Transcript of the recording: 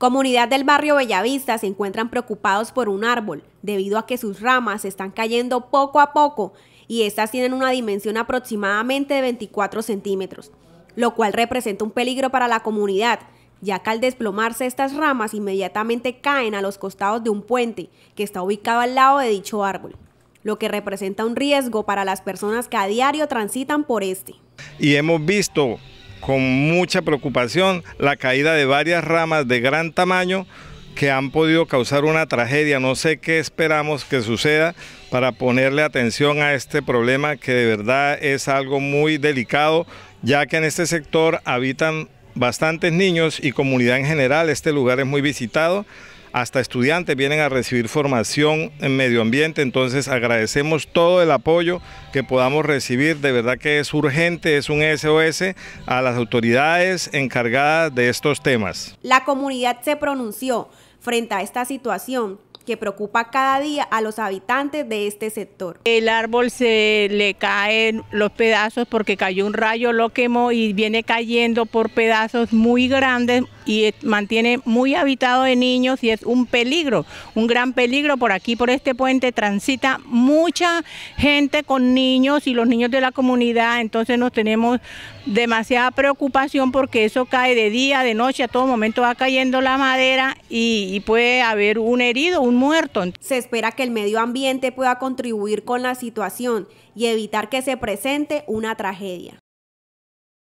Comunidad del barrio Bellavista se encuentran preocupados por un árbol, debido a que sus ramas están cayendo poco a poco y estas tienen una dimensión aproximadamente de 24 centímetros, lo cual representa un peligro para la comunidad, ya que al desplomarse estas ramas inmediatamente caen a los costados de un puente que está ubicado al lado de dicho árbol, lo que representa un riesgo para las personas que a diario transitan por este. Y hemos visto con mucha preocupación la caída de varias ramas de gran tamaño que han podido causar una tragedia. No sé qué esperamos que suceda para ponerle atención a este problema que de verdad es algo muy delicado, ya que en este sector habitan bastantes niños y comunidad en general. Este lugar es muy visitado hasta estudiantes vienen a recibir formación en medio ambiente, entonces agradecemos todo el apoyo que podamos recibir, de verdad que es urgente, es un SOS a las autoridades encargadas de estos temas. La comunidad se pronunció frente a esta situación que preocupa cada día a los habitantes de este sector. El árbol se le caen los pedazos porque cayó un rayo, lo quemó y viene cayendo por pedazos muy grandes y mantiene muy habitado de niños y es un peligro, un gran peligro. Por aquí, por este puente, transita mucha gente con niños y los niños de la comunidad, entonces nos tenemos demasiada preocupación porque eso cae de día, de noche, a todo momento va cayendo la madera y puede haber un herido, un se espera que el medio ambiente pueda contribuir con la situación y evitar que se presente una tragedia.